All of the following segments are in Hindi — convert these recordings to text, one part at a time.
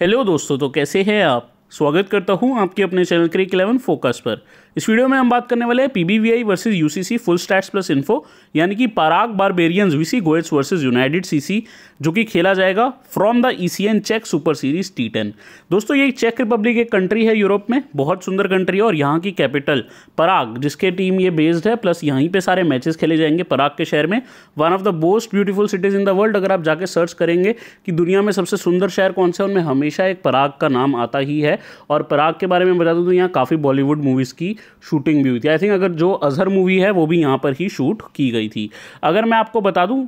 हेलो दोस्तों तो कैसे हैं आप स्वागत करता हूं आपके अपने चैनल क्रिक इलेवन फोकस पर इस वीडियो में हम बात करने वाले हैं PBVI versus UCC full stats plus info यानी कि Prague Barbarians VC Goats versus United CC जो कि खेला जाएगा फ्रॉम द ईसीएन चेक सुपर सीरीज टी टेन दोस्तों ये चेक रिपब्लिक एक कंट्री है यूरोप में बहुत सुंदर कंट्री है और यहाँ की कैपिटल पराग जिसके टीम ये बेस्ड है प्लस यहीं पर सारे मैचेस खेले जाएंगे पराग के शहर में one of the most beautiful cities in the world अगर आप जाके सर्च करेंगे कि दुनिया में सबसे सुंदर शहर कौन सा उनमें हमेशा एक पराग का नाम आता ही है और पराग के बारे में बता दूँ तो यहाँ काफ़ी बॉलीवुड मूवीज़ की शूटिंग भी हुई थी आई थिंक अगर जो अजहर मूवी है वो भी यहाँ पर ही शूट की गई थी अगर मैं आपको बता दूँ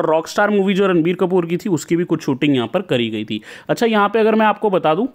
रॉक स्टार मूवी जो रणबीर कपूर की थी उसकी भी कुछ शूटिंग यहाँ पर करी गई थी अच्छा यहाँ पे अगर मैं आपको बता दूँ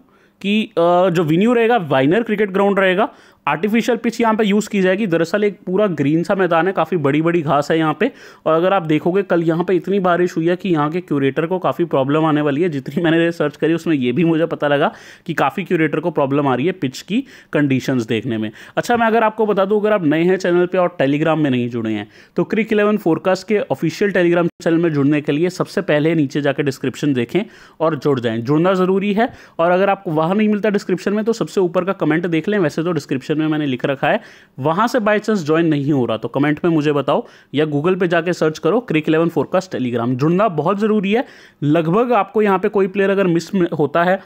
कि जो विन्यू रहेगा वाइनर क्रिकेट ग्राउंड रहेगा आर्टिफिशियल पिच यहाँ पे यूज़ की जाएगी दरअसल एक पूरा ग्रीन सा मैदान है काफ़ी बड़ी बड़ी घास है यहाँ पे और अगर आप देखोगे कल यहाँ पे इतनी बारिश हुई है कि यहाँ के क्यूरेटर को काफ़ी प्रॉब्लम आने वाली है जितनी मैंने रिसर्च करी उसमें ये भी मुझे पता लगा कि काफ़ी क्यूरेटर को प्रॉब्लम आ रही है पिच की कंडीशन देखने में अच्छा मैं अगर आपको बता दूँ अगर आप नए हैं चैनल पर और टेलीग्राम में नहीं जुड़े हैं तो क्रिक इलेवन फोरकास्ट के ऑफिशियल टेलीग्राम चैनल में जुड़ने के लिए सबसे पहले नीचे जाकर डिस्क्रिप्शन देखें और जुड़ जाएँ जुड़ना ज़रूरी है और अगर आपको वहाँ नहीं मिलता डिस्क्रिप्शन में तो सबसे ऊपर का कमेंट देख लें वैसे तो डिस्क्रिप्शन डिस्क्रिप्शन में मैंने लिख रखा है वहां से बाई चांस ज्वाइन नहीं हो रहा तो कमेंट में मुझे बताओ या गूगल पे जाके सर्च करो क्रिक इलेवन फोरकास्ट टेलीग्राम जुड़ना बहुत ज़रूरी है लगभग आपको यहाँ पे कोई प्लेयर अगर मिस होता है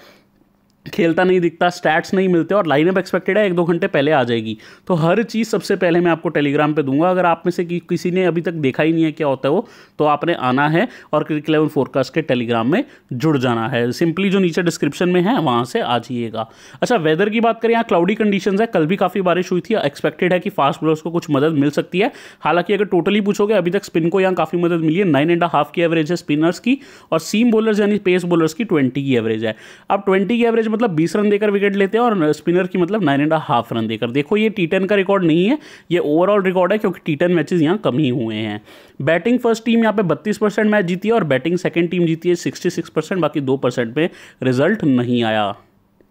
खेलता नहीं दिखता स्टैट्स नहीं मिलते और लाइनअप एक्सपेक्टेड है एक दो घंटे पहले आ जाएगी तो हर चीज़ सबसे पहले मैं आपको टेलीग्राम पे दूंगा अगर आप में से कि, किसी ने अभी तक देखा ही नहीं है क्या होता है वो तो आपने आना है और क्रिक इलेवन फोरकास्ट के टेलीग्राम में जुड़ जाना है सिंपली जो नीचे डिस्क्रिप्शन में है वहाँ से आ जाइएगा अच्छा वेदर की बात करें यहाँ क्लाउडी कंडीशन है कल भी काफ़ी बारिश हुई थी एक्सपेक्टेड है कि फास्ट बॉलर्स को कुछ मदद मिल सकती है हालांकि अगर टोटली पूछोगे अभी तक स्पिन को यहाँ काफ़ी मदद मिली है नाइन एंड हाफ की एवरेज है स्पिनर्स की और सीम बॉलर्स यानी पेस बॉलर्स की ट्वेंटी की एवरेज है अब ट्वेंटी की एवरेज मतलब बीस रन देकर विकेट लेते हैं और स्पिनर की मतलब नाइन एंड हाफ रन देकर देखो ये टी का रिकॉर्ड नहीं है ये ओवरऑल रिकॉर्ड है क्योंकि टी टेन मैचेज यहाँ कम ही हुए हैं बैटिंग फर्स्ट टीम यहाँ पे बत्तीस परसेंट मैच जीती है और बैटिंग सेकेंड टीम जीती है सिक्सटी सिक्स परसेंट बाकी दो परसेंट पर रिजल्ट नहीं आया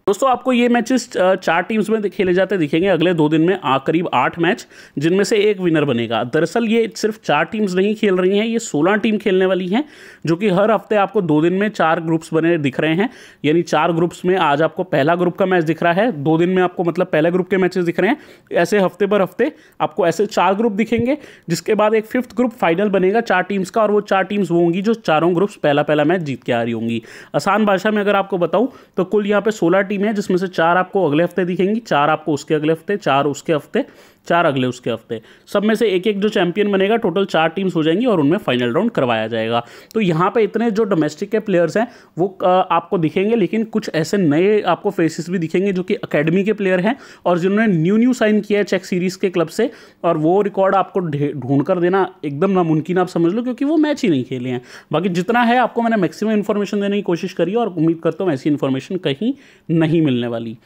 दोस्तों आपको ये मैचेस चार टीम्स में खेले जाते दिखेंगे अगले दो दिन में आ, करीब आठ मैच जिनमें से एक विनर बनेगा दरअसल ये सिर्फ चार टीम्स नहीं खेल रही हैं ये सोलह टीम खेलने वाली हैं जो कि हर हफ्ते आपको दो दिन में चार ग्रुप्स बने दिख रहे हैं यानी चार ग्रुप्स में आज आपको पहला ग्रुप का मैच दिख रहा है दो दिन में आपको मतलब पहले ग्रुप के मैचेस दिख रहे हैं ऐसे हफ्ते पर हफ्ते आपको ऐसे चार ग्रुप दिखेंगे जिसके बाद एक फिफ्थ ग्रुप फाइनल बनेगा चार टीम्स का और वो चार टीम्स वो होंगी जो चारों ग्रुप्स पहला पहला मैच जीत के आ रही होंगी आसान भाषा में अगर आपको बताऊँ तो कुल यहाँ पर सोलह टीमें हैं जिसमें से चार आपको अगले हफ्ते दिखेंगी चार आपको उसके अगले हफ्ते चार उसके हफ्ते चार अगले उसके हफ्ते सब में से एक एक जो चैंपियन बनेगा टोटल चार टीम्स हो जाएंगी और उनमें फाइनल राउंड करवाया जाएगा तो यहाँ पे इतने जो डोमेस्टिक के प्लेयर्स हैं वो आपको दिखेंगे लेकिन कुछ ऐसे नए आपको फेसेस भी दिखेंगे जो कि अकेडमी के प्लेयर हैं और जिन्होंने न्यू न्यू साइन किया है चेक सीरीज़ के क्लब से और वो रिकॉर्ड आपको ढूंढ कर देना एकदम नामुमकिन आप समझ लो क्योंकि वो मैच ही नहीं खेले हैं बाकी जितना है आपको मैंने मैक्सिमम इन्फॉर्मेशन देने की कोशिश करी और उम्मीद करता हूँ ऐसी इन्फॉर्मेशन कहीं नहीं मिलने वाली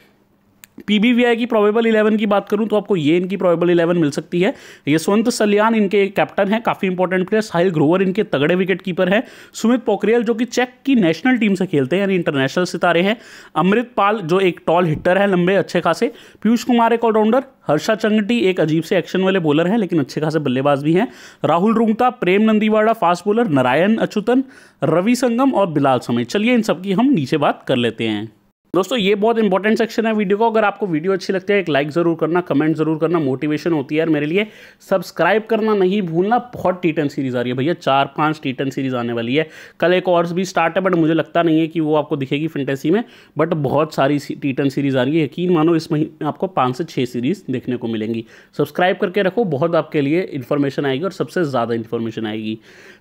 पीबीवीआई की प्रोबेबल इलेवन की बात करूं तो आपको ये इनकी प्रोबेबल इलेवन मिल सकती है यशवंत सलियान इनके कैप्टन हैं काफ़ी इंपॉर्टेंट प्लेयर साहिल ग्रोवर इनके तगड़े विकेट कीपर हैं सुमित पोखरियल जो कि चेक की नेशनल टीम से खेलते हैं यानी इंटरनेशनल सितारे हैं अमृत पाल जो एक टॉल हिटर है लंबे अच्छे खासे पीयूष कुमार एक ऑलराउंडर हर्षा चंगटी एक अजीब से एक्शन वाले बॉलर हैं लेकिन अच्छे खासे बल्लेबाज भी हैं राहुल रुंगता प्रेम नंदीवाड़ा फास्ट बॉलर नारायण अच्युतन रवि संगम और बिलाल समय चलिए इन सबकी हम नीचे बात कर लेते हैं दोस्तों ये बहुत इंपॉर्टेंट सेक्शन है वीडियो को अगर आपको वीडियो अच्छी लगती है एक लाइक ज़रूर करना कमेंट ज़रूर करना मोटिवेशन होती है यार मेरे लिए सब्सक्राइब करना नहीं भूलना बहुत टी टेन सीरीज़ आ रही है भैया चार पांच टी टेन सीरीज़ आने वाली है कल एक और भी स्टार्ट है बट मुझे लगता नहीं है कि वो आपको दिखेगी फिंटेसी में बट बहुत सारी टी टेन सीरीज़ आ रही है यकीन मानो इस महीने आपको पाँच से छः सीरीज़ देखने को मिलेंगी सब्सक्राइब करके रखो बहुत आपके लिए इन्फॉर्मेशन आएगी और सबसे ज़्यादा इन्फॉर्मेशन आएगी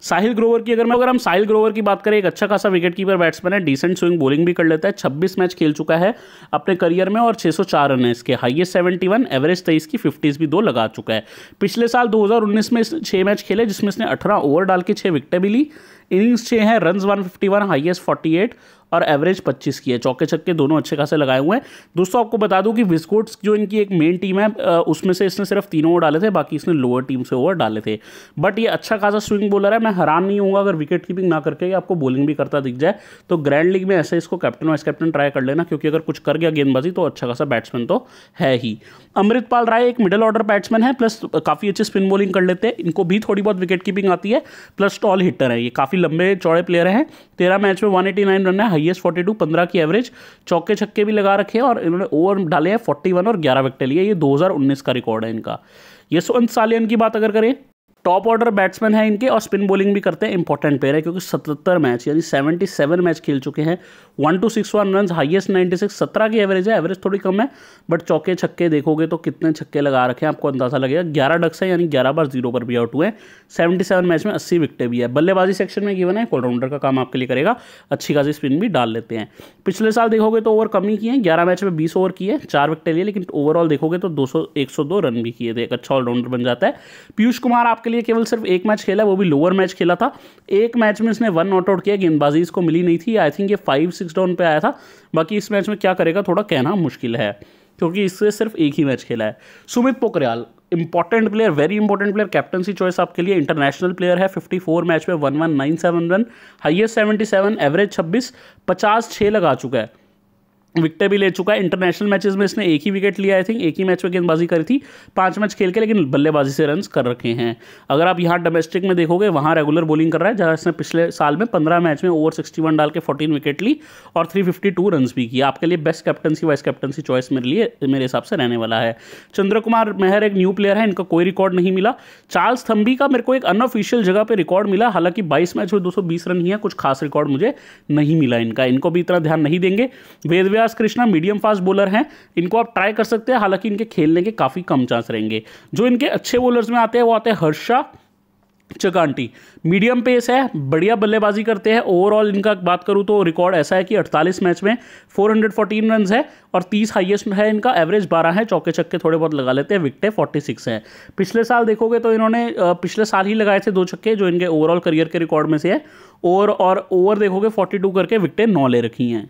साहिल ग्रोवर की अगर मैं अगर हम साहिल ग्रोवर की बात करें एक अच्छा खासा विकेट कीपर बैट्समैन है डिसेंट स्विंग बॉलिंग भी कर लेता है छब्बीस मैच खेल चुका है अपने करियर में और 604 रन है इसके सेवेंटी 71 एवरेज तेईस की फिफ्टीज भी दो लगा चुका है पिछले साल 2019 में इसने छः मैच खेले जिसमें इसने अठारह ओवर डाल के छः विकटें भी ली इनिंग्स छः हैं run one fifty one highest forty eight और एवरेज पच्चीस की है चौके छक्के दोनों अच्छे खासे लगाए हुए हैं दोस्तों आपको बता दूं कि विस्कोट्स जो इनकी एक मेन टीम है उसमें से इसने सिर्फ तीनों ओवर डाले थे बाकी इसने लोअर टीम से ओवर डाले थे बट ये अच्छा खासा स्विंग बॉलर है मैं हैरान नहीं हूँ अगर विकेट कीपिंग ना करके आपको बॉलिंग भी करता दिख जाए तो ग्रैंड लीग में ऐसे इसको कैप्टन वाइस कैप्टन ट्राई कर लेना क्योंकि अगर कुछ कर गया गेंदबाजी तो अच्छा खासा बैट्समैन तो है ही अमृतपाल राय एक मिडिल ऑर्डर बैट्समैन है प्लस काफ़ी अच्छी स्पिन बॉलिंग कर लेते हैं इनको भी थोड़ी बहुत विकेट कीपिंग आती है प्लस टॉल हिटर है ये काफ़ी लंबे चौड़े प्लेयर हैं तेरह मैच में वन रन है हाईएस्ट फोर्टी टू पंद्रह की एवरेज चौके छक्के भी लगा रखे हैं और इन्होंने ओवर डाले हैं फोर्टी वन और ग्यारह विकटे लिए ये दो हज़ार उन्नीस का रिकॉर्ड है इनका यशवंत सालियन की बात अगर करें टॉप ऑर्डर बैट्समैन है इनके और स्पिन बॉलिंग भी करते हैं इंपॉर्टेंट प्लेयर है क्योंकि 77 मैच यानी 77 मैच खेल चुके हैं one two six one run highest six सत्रह की एवरेज है एवरेज थोड़ी कम है बट चौके छक्के देखोगे तो कितने छक्के लगा रखे हैं आपको अंदाजा लगेगा ग्यारह डक्स है यानी ग्यारह बार जीरो पर भी आउट हुए सेवेंटी सेवन मैच में अस्सी विकटे भी है बल्लेबाजी सेक्शन में गिवन है ऑलराउंडर का काम आपके लिए करेगा अच्छी खासी स्पिन भी डाल लेते हैं पिछले साल देखोगे तो ओवर कम ही किए हैं ग्यारह मैच में बीस ओवर किए चार विकटे लिए लेकिन ओवरऑल देखोगे तो दो सौ रन भी किए थे एक अच्छा ऑलराउंडर बन जाता है पीयूष कुमार आपके के लिए केवल सिर्फ एक मैच खेला वो भी लोअर मैच खेला था एक मैच में इसने वन नॉट आउट किया गेंदबाजी इसको मिली नहीं थी आई थिंक ये फाइव सिक्स डाउन पर आया था बाकी इस मैच में क्या करेगा थोड़ा कहना मुश्किल है क्योंकि इससे सिर्फ एक ही मैच खेला है Sumit Pokhriyal important player very important player captaincy choice आपके लिए इंटरनेशनल प्लेयर है 54 मैच में one one nine 1197 run seventy seven average छब्बीस पचास छः लगा चुका है विकटें भी ले चुका है इंटरनेशनल मैचेस में इसने एक ही विकेट लिया आई थिंक एक ही मैच में गेंदबाजी करी थी पांच मैच खेल के लेकिन बल्लेबाजी से रन कर रखे हैं अगर आप यहाँ डोमेस्टिक में देखोगे वहाँ रेगुलर बॉलिंग कर रहा है जहाँ इसने पिछले साल में पंद्रह मैच में ओवर सिक्सटी वन डाल के फोर्टीन विकेट ली और थ्री फिफ्टी टू रन भी किया आपके लिए best captaincy vice captaincy choice मेरे लिए मेरे हिसाब से रहने वाला है चंद्र कुमार मेहर एक न्यू प्लेयर है इनका कोई रिकॉर्ड नहीं मिला चार्ल्स थम्बी का मेरे को एक अनऑफिशियल जगह पर रिकॉर्ड मिला हालांकि बाईस मैच में दो रन ही है कुछ खास रिकॉर्ड मुझे नहीं मिला इनका इनको भी इतना ध्यान नहीं देंगे Vedvyas Vikas Krishna medium fast bowler हैं इनको आप ट्राई कर सकते हैं हालांकि इनके खेलने के काफ़ी कम चांस रहेंगे जो इनके अच्छे बॉलर्स में आते हैं वो आते हैं हर्षा चकांटी मीडियम पेस है बढ़िया बल्लेबाजी करते हैं ओवरऑल इनका बात करूं तो रिकॉर्ड ऐसा है कि 48 मैच में 414 रन्स है और 30 हाईएस्ट है इनका एवरेज 12 है चौके छक्के थोड़े बहुत लगा लेते हैं विकटे 46 सिक्स है पिछले साल देखोगे तो इन्होंने पिछले साल ही लगाए थे दो छक्के जो इनके ओवरऑल करियर के रिकॉर्ड में से है ओवर और ओवर देखोगे 42 करके विकटें नौ ले रखी हैं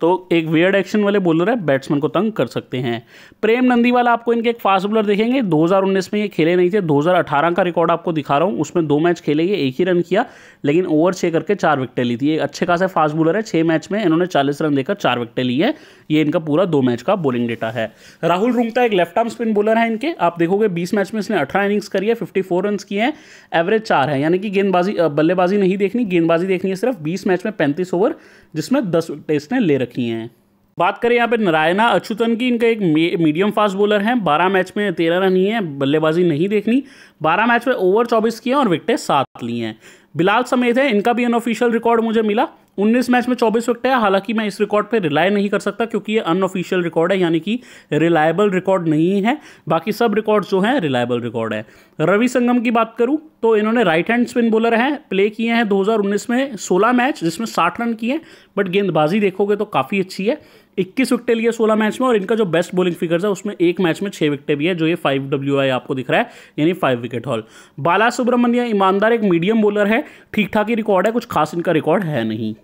तो एक वेयर्ड एक्शन वाले बोलर है बैट्समैन को तंग कर सकते हैं प्रेम नंदी वाला आपको इनके एक फास्ट बॉलर देखेंगे 2019 में ये खेले नहीं थे 2018 का रिकॉर्ड आपको दिखा रहा हूँ उसमें दो मैच खेले ये एक ही रन किया लेकिन ओवर छः करके चार विकटें ली थी एक अच्छे खासा फास्ट बॉलर है छः मैच में इन्होंने चालीस रन देकर चार विकटें ली है ये इनका पूरा दो मैच का बॉलिंग डेटा है राहुल रुंगता एक लेफ्ट आर्म स्पिन बॉलर है इनके आप देखोगे बीस मैच में इसने अठारह इनिंग्स करी है फिफ्टी रन किए हैं एवरेज चार है यानी कि गेंदबाजी बल्लेबाजी नहीं देखनी गेंदबाजी देखनी है सिर्फ बीस मैच में पैंतीस ओवर जिसमें दस विकटें इसने ले रखी रखी हैं बात करें यहाँ पे नारायणा अच्युतन की इनका एक मीडियम फास्ट बॉलर हैं बारह मैच में तेरह रन ही हैं बल्लेबाजी नहीं देखनी बारह मैच में ओवर चौबीस किए और विकटें सात ली हैं बिलाल समेत है इनका भी अनऑफिशियल रिकॉर्ड मुझे मिला 19 मैच में 24 विकेट है हालांकि मैं इस रिकॉर्ड पे रिलाय नहीं कर सकता क्योंकि ये अनऑफिशियल रिकॉर्ड है यानी कि रिलायबल रिकॉर्ड नहीं है बाकी सब रिकॉर्ड जो हैं रिलायबल रिकॉर्ड है रवि संगम की बात करूँ तो इन्होंने राइट हैंड स्पिन बॉलर हैं प्ले किए हैं 2019 में 16 मैच जिसमें 60 रन किए बट गेंदबाजी देखोगे तो काफ़ी अच्छी है 21 विकटें लिए 16 मैच में और इनका जो बेस्ट बॉलिंग फिगर्स है उसमें एक मैच में छः विकटें भी है जो ये फाइव डब्ल्यू आई आपको दिख रहा है यानी five wicket haul Bala Subramanya ईमानदार एक मीडियम बॉलर है ठीक ठाक ही रिकॉर्ड है कुछ खास इनका रिकॉर्ड है नहीं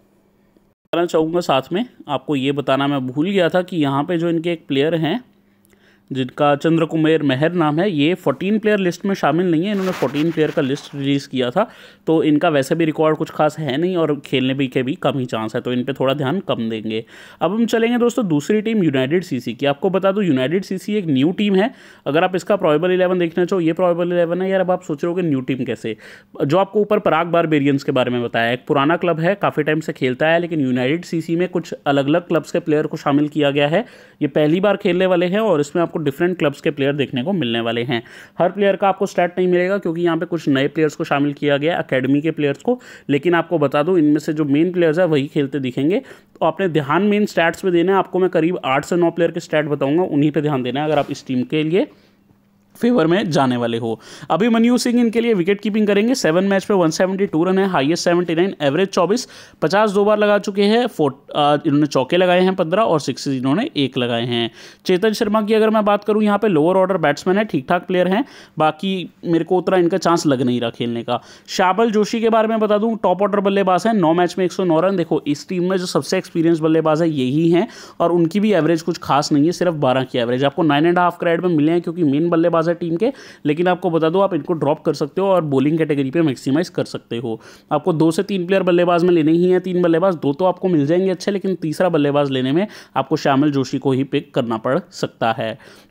बताना चाहूँगा साथ में आपको ये बताना मैं भूल गया था कि यहाँ पे जो इनके एक प्लेयर हैं जिनका चंद्र कुमेर मेहर नाम है ये 14 प्लेयर लिस्ट में शामिल नहीं है इन्होंने 14 प्लेयर का लिस्ट रिलीज़ किया था तो इनका वैसे भी रिकॉर्ड कुछ खास है नहीं और खेलने भी के भी कम ही चांस है तो इन पर थोड़ा ध्यान कम देंगे अब हम चलेंगे दोस्तों दूसरी टीम यूनाइटेड सीसी की आपको बता दूँ यूनाइटेड सीसी एक न्यू टीम है अगर आप इसका प्रॉबल इलेवन देखना चाहो ये प्रॉबल इलेवन है यार अब आप सोच रहे हो कि न्यू टीम कैसे जो आपको ऊपर पराग बेरियंस के बारे में बताया एक पुराना क्लब है काफ़ी टाइम से खेलता है लेकिन यूनाइटेड सी में कुछ अलग अलग क्लब्स के प्लेयर को शामिल किया गया है ये पहली बार खेलने वाले हैं और इसमें आपको डिफरेंट क्लब्स के प्लेयर देखने को मिलने वाले हैं हर प्लेयर का आपको स्टार्ट नहीं मिलेगा क्योंकि यहाँ पे कुछ नए प्लेयर्स को शामिल किया गया अकेडमी के प्लेयर्स को लेकिन आपको बता दूँ इनमें से जो मेन प्लेयर्स है वही खेलते दिखेंगे तो आपने ध्यान मेन स्टैट्स पर देना है आपको मैं करीब आठ से नौ प्लेयर के स्टैट बताऊँगा उन्हीं पर ध्यान देना है अगर आप इस टीम के लिए फेवर में जाने वाले हो अभी मनयू सिंह इनके लिए विकेट कीपिंग करेंगे सेवन मैच में 172 रन है हाईएस्ट 79 एवरेज 24 50 दो बार लगा चुके हैं फोर्ट इन्होंने चौके लगाए हैं 15 और सिक्स इन्होंने एक लगाए हैं चेतन शर्मा की अगर मैं बात करूं यहाँ पे लोअर ऑर्डर बैट्समैन है ठीक ठाक प्लेयर हैं बाकी मेरे को उतना इनका चांस लग नहीं रहा खेलने का शाबल जोशी के बारे में बता दूँ टॉप ऑर्डर बल्लेबाज है नौ मैच में एक रन देखो इस टीम में जो सबसे एक्सपीरियंस बल्लेबाज है यही है और उनकी भी एवरेज कुछ खास नहीं है सिर्फ बारह की एवरेज आपको नाइन एंड हाफ क्रेड में मिले हैं क्योंकि मेन बल्लेबाज पास है टीम के लेकिन आपको बता दो आप इनको ड्रॉप कर सकते हो और बॉलिंग कैटेगरी पर मैक्सिमाइज कर सकते हो आपको दो से तीन प्लेयर बल्लेबाज में लेने ही है तीन बल्लेबाज दो तो आपको मिल जाएंगे अच्छे लेकिन तीसरा बल्लेबाज लेने में आपको श्यामल जोशी को ही पिक करना पड़ सकता है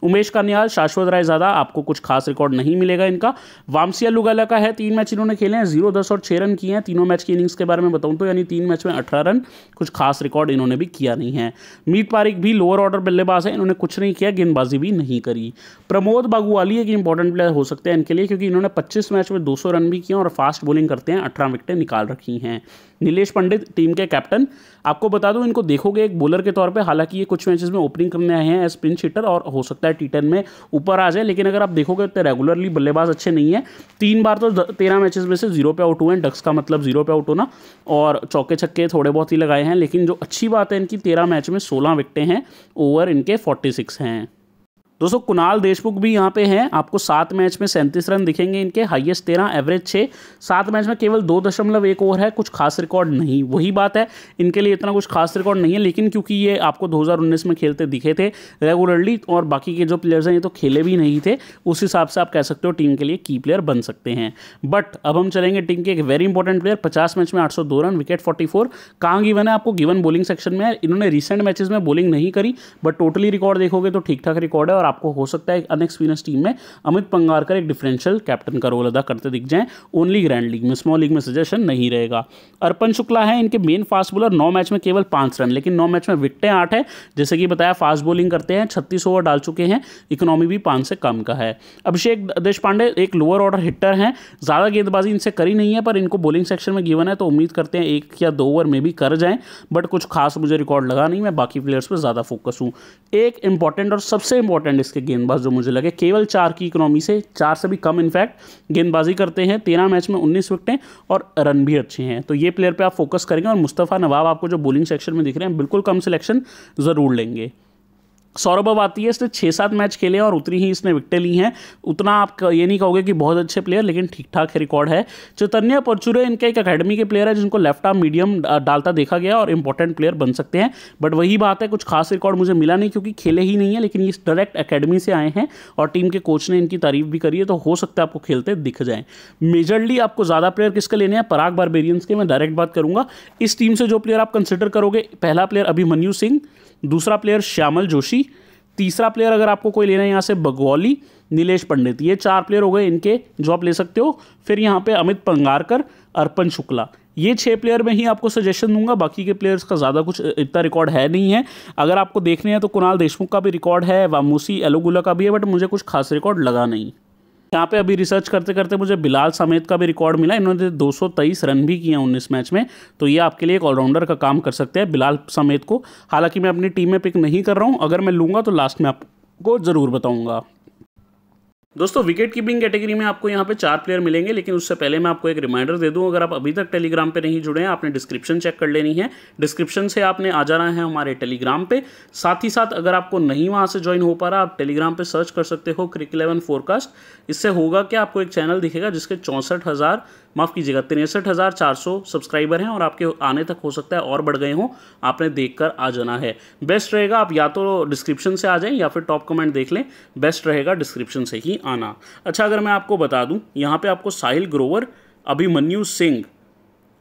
उमेश कान्याल शाश्वत राय ज़्यादा आपको कुछ खास रिकॉर्ड नहीं मिलेगा इनका वामसिया लुगाला का है तीन मैच इन्होंने खेले हैं जीरो दस और छह रन किए हैं तीनों मैच की इनिंग्स के बारे में बताऊं तो यानी तीन मैच में अठारह रन कुछ खास रिकॉर्ड इन्होंने भी किया नहीं है मीट पारिक भी लोअर ऑर्डर बल्लेबाज है इन्होंने कुछ नहीं किया गेंदबाजी भी नहीं करी प्रमोद बागुआ वाली एक इंपॉर्टेंट प्लेयर हो सकते हैं इनके लिए क्योंकि इन्होंने 25 मैच में 200 रन भी किए और फास्ट बॉलिंग करते हैं अठारह विकटें निकाल रखी हैं नीलेश पंडित टीम के कैप्टन आपको बता दूं इनको देखोगे एक बॉलर के तौर पे हालांकि ये कुछ मैचेस में ओपनिंग करने आए हैं एज पिंच शीटर और हो सकता है टी टेन में ऊपर आ जाए लेकिन अगर आप देखोगे तो रेगुलरली बल्लेबाज अच्छे नहीं है तीन बार तो तेरह मैचेस में से जीरो पे आउट हुए हैं डक्स का मतलब जीरो पे आउट होना और चौके छक्के थोड़े बहुत ही लगाए हैं लेकिन जो अच्छी बात है इनकी तेरह मैच में सोलह विकटें हैं ओवर इनके फोर्टी हैं दोस्तों कुणाल देशमुख भी यहाँ पे हैं आपको सात मैच में सैंतीस रन दिखेंगे इनके हाईएस्ट तेरह एवरेज छः सात मैच में केवल दो दशमलव एक ओवर है कुछ खास रिकॉर्ड नहीं वही बात है इनके लिए इतना कुछ खास रिकॉर्ड नहीं है लेकिन क्योंकि ये आपको 2019 में खेलते दिखे थे रेगुलरली और बाकी के जो प्लेयर्स हैं ये तो खेले भी नहीं थे उस हिसाब से आप कह सकते हो टीम के लिए की प्लेयर बन सकते हैं बट अब हम चलेंगे टीम के एक वेरी इंपॉर्टेंट प्लेयर पचास मैच में आठ रन विकेट फोर्टी फोर कहाँ गिवन है आपको गिवन बॉलिंग सेक्शन में इन्होंने रिसेंट मैचेस में बॉलिंग नहीं करी बट टोटली रिकॉर्ड देखोगे तो ठीक ठाक रिकॉर्ड है और आपको हो सकता है अनएक्सपीरियंस टीम में अमित पंगारकर एक डिफरेंशियल कैप्टन का रोल अदा करते दिख जाएं ओनली ग्रैंड लीग में स्मॉल लीग में सजेशन नहीं रहेगा अर्पण शुक्ला है इनके मेन फास्ट बॉलर नौ मैच में केवल पांच रन लेकिन नौ मैच में विकटें आठ है जैसे कि बताया फास्ट बॉलिंग करते हैं छत्तीस ओवर डाल चुके हैं इकोनॉमी भी पांच से कम का है अभिषेक देश एक लोअर ऑर्डर हिटर हैं ज़्यादा गेंदबाजी इनसे करी नहीं है पर इनको बॉलिंग सेक्शन में गिवन है तो उम्मीद करते हैं एक या दो ओवर में भी कर जाए बट कुछ खास मुझे रिकॉर्ड लगा नहीं मैं बाकी प्लेयर्स पर ज़्यादा फोकस हूं एक इंपॉर्टेंट और सबसे इंपॉर्टेंट एंड के गेंदबाज जो मुझे लगे केवल चार की इकोनॉमी से चार से भी कम इनफैक्ट गेंदबाजी करते हैं तेरह मैच में उन्नीस विकटें और रन भी अच्छे हैं तो ये प्लेयर पर आप फोकस करेंगे और मुस्तफ़ा नवाब आपको जो बोलिंग सेक्शन में दिख रहे हैं बिल्कुल कम सिलेक्शन ज़रूर लेंगे सौरभ आती है इसने छः सात मैच खेले हैं और उतनी ही इसने विकटें ली हैं उतना आप ये नहीं कहोगे कि बहुत अच्छे प्लेयर लेकिन ठीक ठाक रिकॉर्ड है चैतन्य परचुरे इनके एक अकेडमी के प्लेयर है जिनको लेफ्ट आर्म मीडियम डालता देखा गया और इंपॉर्टेंट प्लेयर बन सकते हैं बट वही बात है कुछ खास रिकॉर्ड मुझे मिला नहीं क्योंकि खेले ही नहीं है लेकिन ये डायरेक्ट अकेडमी से आए हैं और टीम के कोच ने इनकी तारीफ भी करी है तो हो सकता है आपको खेलते दिख जाए मेजरली आपको ज़्यादा प्लेयर किसके लेने हैं पराग बारबेरियंस के मैं डायरेक्ट बात करूँगा इस टीम से जो प्लेयर आप कंसिडर करोगे पहला प्लेयर अभिमन्यू सिंह दूसरा प्लेयर श्यामल जोशी तीसरा प्लेयर अगर आपको कोई लेना है यहाँ से बगवौली नीलेश पंडित ये चार प्लेयर हो गए इनके जो आप ले सकते हो फिर यहाँ पे अमित पंगारकर अर्पण शुक्ला ये छः प्लेयर में ही आपको सजेशन दूंगा बाकी के प्लेयर्स का ज़्यादा कुछ इतना रिकॉर्ड है नहीं है अगर आपको देखने हैं तो कुणाल देशमुख का भी रिकॉर्ड है वामूसी एलोगुला का भी है बट मुझे कुछ खास रिकॉर्ड लगा नहीं यहाँ पे अभी रिसर्च करते करते मुझे बिलाल समेत का भी रिकॉर्ड मिला इन्होंने तो दो रन भी किए उन्नीस मैच में तो ये आपके लिए एक ऑलराउंडर का काम कर सकते हैं बिलाल समेत को हालांकि मैं अपनी टीम में पिक नहीं कर रहा हूँ अगर मैं लूँगा तो लास्ट में आपको ज़रूर बताऊँगा दोस्तों विकेट कीपिंग कैटेगरी में आपको यहाँ पे चार प्लेयर मिलेंगे लेकिन उससे पहले मैं आपको एक रिमाइंडर दे दूँ अगर आप अभी तक टेलीग्राम पे नहीं जुड़े हैं आपने डिस्क्रिप्शन चेक कर लेनी है डिस्क्रिप्शन से आपने आ जाना है हमारे टेलीग्राम पे साथ ही साथ अगर आपको नहीं वहाँ से ज्वाइन हो पा रहा आप टेलीग्राम पर सर्च कर सकते हो क्रिक इलेवन फोरकास्ट इससे होगा क्या आपको एक चैनल दिखेगा जिसके चौंसठ माफ़ कीजिएगा तिरसठ हज़ार चार सौ सब्सक्राइबर हैं और आपके आने तक हो सकता है और बढ़ गए हों आपने देख कर आ जाना है बेस्ट रहेगा आप या तो डिस्क्रिप्शन से आ जाएँ या फिर टॉप कमेंट देख लें बेस्ट रहेगा डिस्क्रिप्शन से ही आना अच्छा अगर मैं आपको बता दूँ यहाँ पर आपको साहिल ग्रोवर अभिमन्यु सिंह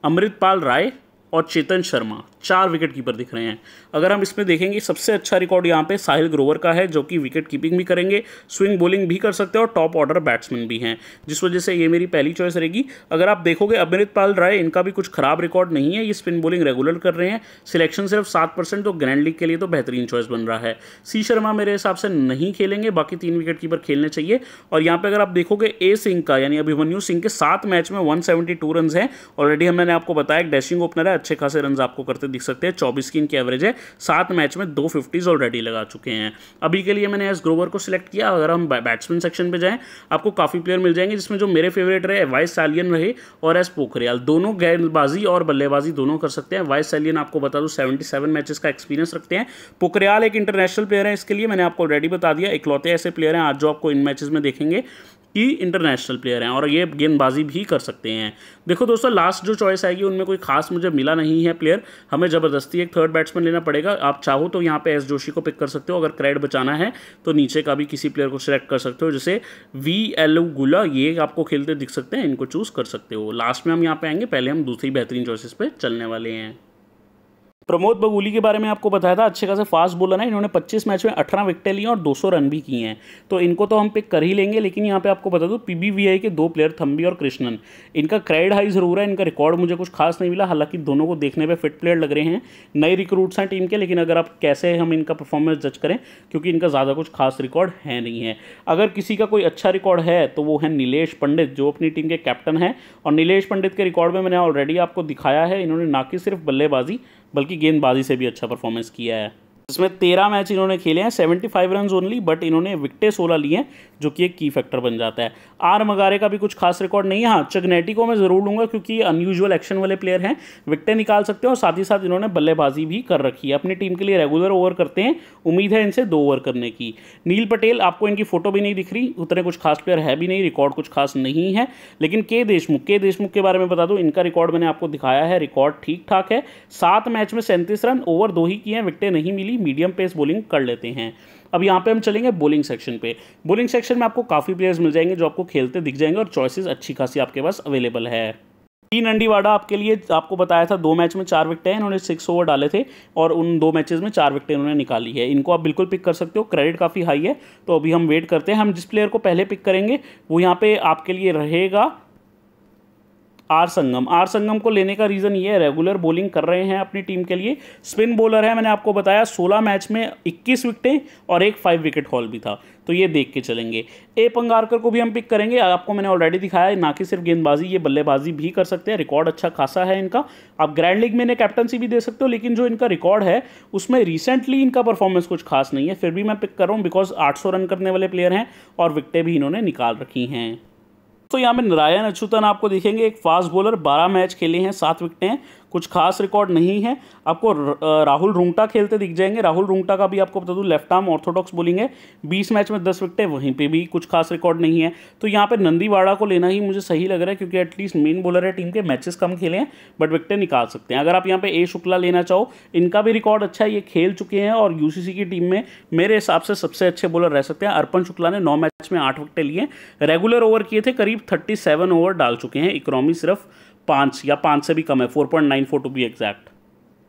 अमृतपाल राय और चेतन शर्मा चार विकेट कीपर दिख रहे हैं अगर हम इसमें देखेंगे सबसे अच्छा रिकॉर्ड यहाँ पे साहिल ग्रोवर का है जो कि विकेट कीपिंग भी करेंगे स्विंग बॉलिंग भी कर सकते हैं और टॉप ऑर्डर बैट्समैन भी हैं जिस वजह से ये मेरी पहली चॉइस रहेगी अगर आप देखोगे अमृत पाल राय इनका भी कुछ खराब रिकॉर्ड नहीं है ये स्पिन बॉलिंग रेगुलर कर रहे हैं सिलेक्शन सिर्फ सात परसेंट तो ग्रैंड लीग के लिए तो बेहतरीन चॉइस बन रहा है सी शर्मा मेरे हिसाब से नहीं खेलेंगे बाकी तीन विकेट कीपर खेलने चाहिए और यहाँ पर अगर आप देखोगे ए सिंह का यानी अभिमन्यू सिंह के सात मैच में वन टू रन है ऑलरेडी हमने आपको बताया डैशिंग ओपनर है अच्छे खासे रन आपको करते देख सकते हैं चौबीस की इनकी एवरेज है सात मैच में दो फिफ्टीज़ ऑलरेडी लगा चुके हैं अभी के लिए मैंने एस ग्रोवर को सिलेक्ट किया अगर हम बैट्समैन सेक्शन पर जाएँ आपको काफ़ी प्लेयर मिल जाएंगे जिसमें जो मेरे फेवरेट रहे वाइस सालियन रहे और एस पोखरियाल दोनों गेंदबाजी और बल्लेबाजी दोनों कर सकते हैं वाइस सालियन आपको बता दूँ सेवेंटी सेवन मैचेस का एक्सपीरियंस रखते हैं पोखरियाल एक इंटरनेशनल प्लेयर है इसके लिए मैंने आपको ऑलरेडी बता दिया इकलौते ऐसे प्लेयर हैं आज जो आपको इन मैचेस में देखेंगे कि इंटरनेशनल प्लेयर हैं और ये गेंदबाजी भी कर सकते हैं देखो दोस्तों लास्ट जो चॉइस आएगी उनमें कोई खास मुझे मिला नहीं है प्लेयर हमें ज़बरदस्ती एक थर्ड बैट्समैन लेना पड़ेगा आप चाहो तो यहाँ पे एस जोशी को पिक कर सकते हो अगर क्रेड बचाना है तो नीचे का भी किसी प्लेयर को सिलेक्ट कर सकते हो जैसे वी एल गुला ये आपको खेलते दिख सकते हैं इनको चूज़ कर सकते हो लास्ट में हम यहाँ पे आएंगे पहले हम दूसरी बेहतरीन चॉइसिस पर चलने वाले हैं प्रमोद बगुली के बारे में आपको बताया था अच्छे खासे फास्ट बॉलर हैं इन्होंने 25 मैच में 18 विकटें ली और 200 रन भी किए हैं तो इनको तो हम पिक कर ही लेंगे लेकिन यहाँ पे आपको बता दूँ पीबीवीआई के दो प्लेयर थम्बी और कृष्णन इनका क्रेड हाई ज़रूर है इनका रिकॉर्ड मुझे कुछ खास नहीं मिला हालांकि दोनों को देखने पर फिट प्लेयर लग रहे हैं नए रिक्रूट्स हैं टीम के लेकिन अगर आप कैसे हम इनका परफॉर्मेंस जज करें क्योंकि इनका ज़्यादा कुछ खास रिकॉर्ड है नहीं है अगर किसी का कोई अच्छा रिकॉर्ड है तो वो है नीलेष पंडित जो अपनी टीम के कैप्टन हैं और नीलेष पंडित के रिकॉर्ड में मैंने ऑलरेडी आपको दिखाया है इन्होंने ना कि सिर्फ बल्लेबाजी बल्कि गेंदबाजी से भी अच्छा परफॉर्मेंस किया है जिसमें तेरह मैच इन्होंने खेले हैं seventy five run only but इन्होंने विकटे सोलह लिए हैं जो कि एक की फैक्टर बन जाता है आर मगारे का भी कुछ खास रिकॉर्ड नहीं है हाँ चगनेटी को मैं ज़रूर लूँगा क्योंकि अनयूजल एक्शन वाले प्लेयर हैं विकटें निकाल सकते हैं और साथ ही साथ इन्होंने बल्लेबाजी भी कर रखी है अपनी टीम के लिए रेगुलर ओवर करते हैं उम्मीद है इनसे दो ओवर करने की नील पटेल आपको इनकी फ़ोटो भी नहीं दिख रही उतने कुछ खास प्लेयर है भी नहीं रिकॉर्ड कुछ खास नहीं है लेकिन के देशमुख के देशमुख के बारे में बता दूँ इनका रिकॉर्ड मैंने आपको दिखाया है रिकॉर्ड ठीक ठाक है सात मैच में सैंतीस रन ओवर दो ही किए हैं विकटें नहीं मिली मीडियम पेस बॉलिंग कर लेते हैं अब यहाँ पे हम चलेंगे बोलिंग सेक्शन पे बोलिंग सेक्शन में आपको काफ़ी प्लेयर्स मिल जाएंगे जो आपको खेलते दिख जाएंगे और चॉइसेस अच्छी खासी आपके पास अवेलेबल है तीन अंडीवाड़ा आपके लिए आपको बताया था दो मैच में चार विकटें इन्होंने सिक्स ओवर डाले थे और उन दो मैचेस में चार विकटें इन्होंने निकाली है इनको आप बिल्कुल पिक कर सकते हो क्रेडिट काफ़ी हाई है तो अभी हम वेट करते हैं हम जिस प्लेयर को पहले पिक करेंगे वो यहाँ पे आपके लिए रहेगा आर संगम आर संगम को लेने का रीज़न ये है रेगुलर बॉलिंग कर रहे हैं अपनी टीम के लिए स्पिन बॉलर है मैंने आपको बताया 16 मैच में 21 विकटें और एक फाइव विकेट हॉल भी था तो ये देख के चलेंगे ए पंगारकर को भी हम पिक करेंगे आपको मैंने ऑलरेडी दिखाया ना कि सिर्फ गेंदबाजी ये बल्लेबाजी भी कर सकते हैं रिकॉर्ड अच्छा खासा है इनका आप ग्रैंड लीग में इन्हें कैप्टनसी भी दे सकते हो लेकिन जो इनका रिकॉर्ड है उसमें रिसेंटली इनका परफॉर्मेंस कुछ खास नहीं है फिर भी मैं पिक कर रहा हूँ बिकॉज आठ रन करने वाले प्लेयर हैं और विकटें भी इन्होंने निकाल रखी हैं तो यहाँ पे नारायण अछूतन आपको देखेंगे एक फास्ट बॉलर 12 मैच खेले हैं सात विकेटें कुछ खास रिकॉर्ड नहीं है आपको राहुल रूंगटा खेलते दिख जाएंगे राहुल रूंगटा का भी आपको बता दूँ लेफ्ट आर्म ऑर्थोडॉक्स बोलेंगे बीस मैच में दस विकटें वहीं पर भी कुछ खास रिकॉर्ड नहीं है तो यहाँ पर नंदीवाड़ा को लेना ही मुझे सही लग रहा है क्योंकि एटलीस्ट मेन बॉलर है टीम के मैचेस कम खेले हैं बट विकटें निकाल सकते हैं अगर आप यहाँ पर ए शुक्ला लेना चाहो इनका भी रिकॉर्ड अच्छा है ये खेल चुके हैं और यू की टीम में मेरे हिसाब से सबसे अच्छे बॉलर रह सकते हैं अर्पण शुक्ला ने नौ मैच में आठ विकटें लिए रेगुलर ओवर किए थे करीब थर्टी ओवर डाल चुके हैं इकोनॉमी सिर्फ पाँच या पाँच से भी कम है four point nine four to be exact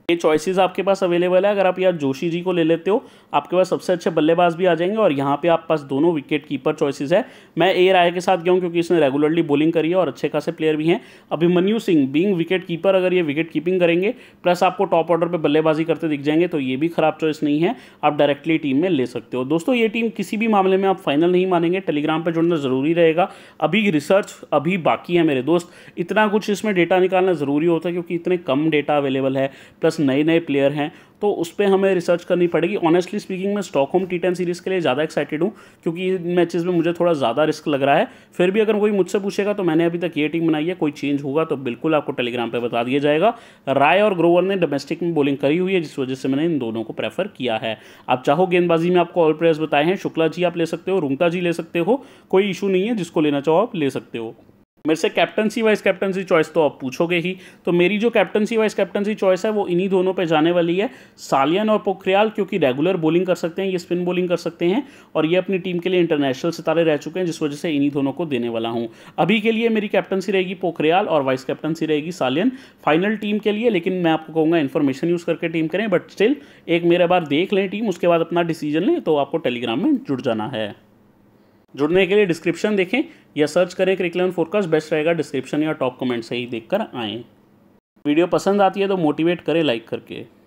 ये चॉइसेस आपके पास अवेलेबल है अगर आप यहाँ जोशी जी को ले लेते हो आपके पास सबसे अच्छे बल्लेबाज भी आ जाएंगे और यहाँ पे आप पास दोनों विकेट कीपर चॉइसेस है मैं ए राय के साथ गया हूँ क्योंकि इसने रेगुलरली बॉलिंग करी है और अच्छे खासे प्लेयर भी हैं Abhimanyu Singh being wicket keeper अगर ये विकेट कीपिंग करेंगे प्लस आपको टॉप ऑर्डर पर बल्लेबाजी करते दिख जाएंगे तो ये भी खराब चॉइस नहीं है आप डायरेक्टली टीम में ले सकते हो दोस्तों ये टीम किसी भी मामले में आप फाइनल नहीं मानेंगे टेलीग्राम पर जुड़ना ज़रूरी रहेगा अभी रिसर्च अभी बाकी है मेरे दोस्त इतना कुछ इसमें डेटा निकालना ज़रूरी होता है क्योंकि इतने कम डेटा अवेलेबल है प्लस नए नए प्लेयर हैं तो उस पर हमें रिसर्च करनी पड़ेगी ऑनेस्टली स्पीकिंग मैं होम टी सीरीज़ के लिए ज़्यादा एक्साइटेड हूँ क्योंकि इन मैचेज़ में मुझे थोड़ा ज़्यादा रिस्क लग रहा है फिर भी अगर कोई मुझसे पूछेगा तो मैंने अभी तक ये टीम बनाई है कोई चेंज होगा तो बिल्कुल आपको टेलीग्राम पर बता दिया जाएगा राय और ग्रोवर ने डोमेस्टिक में बॉलिंग करी हुई है जिस वजह से मैंने इन दोनों को प्रेफर किया है आप चाहो गेंदबाजी में आपको ऑल प्लेयर्स बताए हैं शुक्ला जी आप ले सकते हो रुमता जी ले सकते हो कोई इशू नहीं है जिसको लेना चाहो आप ले सकते हो मेरे से कैप्टनसी वाइस कैप्टनसी चॉइस तो आप पूछोगे ही तो मेरी जो कैप्टनसी वाइस कैप्टनसी चॉइस है वो इन्हीं दोनों पे जाने वाली है सालियन और पोखरियाल क्योंकि रेगुलर बोलिंग कर सकते हैं ये स्पिन बॉलिंग कर सकते हैं और ये अपनी टीम के लिए इंटरनेशनल सितारे रह चुके हैं जिस वजह से इन्हीं दोनों को देने वाला हूँ अभी के लिए मेरी कैप्टनसी रहेगी पोखरियाल और वाइस कैप्टनसी रहेगी सालियन फाइनल टीम के लिए लेकिन मैं आपको कहूँगा इन्फॉर्मेशन यूज़ करके टीम करें बट स्टिल एक मेरे बार देख लें टीम उसके बाद अपना डिसीजन लें तो आपको टेलीग्राम में जुड़ जाना है जुड़ने के लिए डिस्क्रिप्शन देखें या सर्च करें क्रिकल फोरकास्ट बेस्ट रहेगा डिस्क्रिप्शन या टॉप कमेंट से ही देखकर आएँ वीडियो पसंद आती है तो मोटिवेट करें लाइक करके